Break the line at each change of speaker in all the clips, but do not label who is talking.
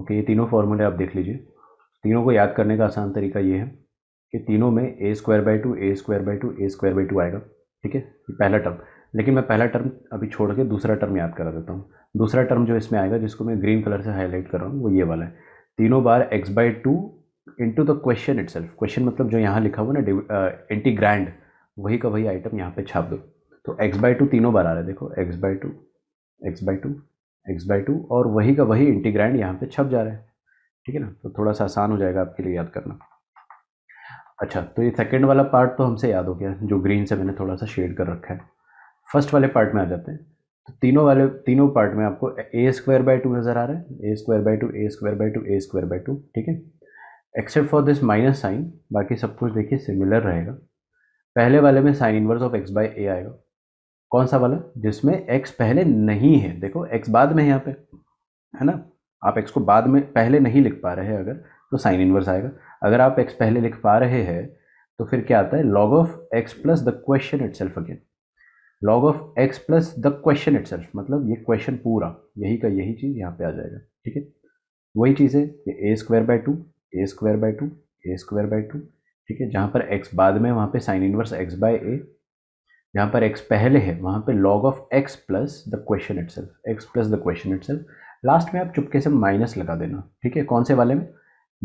okay ये तीनों फार्मूले आप देख लीजिए तीनों को याद करने का आसान तरीका ये है कि तीनों में A square by two A square by two A square by two आएगा ठीक है पहला टर्म लेकिन मैं पहला टर्म अभी छोड़ के दूसरा टर्म याद करा देता हूँ दूसरा टर्म जो इसमें आएगा जिसको मैं ग्रीन कलर से हाईलाइट कर रहा हूँ वो ये वाला है तीनों बार X by two into the question it question मतलब जो यहाँ लिखा हुआ ना एंटी ग्रैंड वही का वही आइटम यहाँ पे छाप दो तो एक्स बाई टू तीनों बार आ रहा है देखो X by two X by two X by two और वही का वही इंटीग्रैंड यहाँ पे छप जा रहा है ठीक है ना तो थोड़ा सा आसान हो जाएगा आपके लिए याद करना अच्छा तो ये सेकेंड वाला पार्ट तो हमसे याद हो गया जो ग्रीन से मैंने थोड़ा सा शेड कर रखा है फर्स्ट वाले पार्ट में आ जाते हैं तो तीनों वाले तीनों पार्ट में आपको ए स्क्वायर बाई टू नज़र आ रहा है A square by two A square by two A square by two ठीक है except for this minus sine बाकी सब कुछ देखिए सिमिलर रहेगा पहले वाले में sine inverse of X by A आएगा कौन सा वाला जिसमें एक्स पहले नहीं है देखो एक्स बाद में है यहाँ पे है ना आप एक्स को बाद में पहले नहीं लिख पा रहे हैं अगर तो साइन इनवर्स आएगा अगर आप एक्स पहले लिख पा रहे हैं तो फिर क्या आता है log of X plus the question it self again log of X plus the question it self मतलब ये क्वेश्चन पूरा यही का यही चीज़ यहाँ पे आ जाएगा ठीक है वही चीज़ है ये A square by two A square by two A square by two ठीक है जहाँ पर एक्स बाद में वहाँ पे sine inverse X by A यहाँ पर x पहले है वहाँ पे log of x plus the question it self X plus the question it self last में आप चुपके से माइनस लगा देना ठीक है कौन से वाले में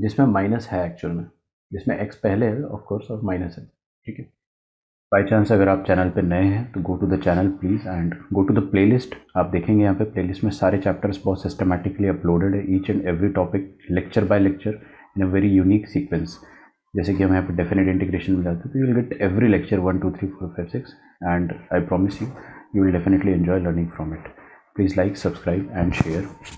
जिसमें माइनस है एक्चुअल में जिसमें x पहले है ऑफ कोर्स और माइनस है ठीक है बाई चांस अगर आप चैनल पर नए हैं तो go to the channel please and go to the playlist आप देखेंगे यहाँ पे प्लेलिस्ट में सारे चैप्टर्स बहुत सिस्टमेटिकली अपलोडेड है each and every topic lecture by lecture in a very unique sequence जैसे कि हम यहाँ पे डेफिनेट इंटीग्रेशन में जाते हैं तो you will get every lecture one two three four five six and I promise you you will definitely enjoy learning from it please like subscribe and share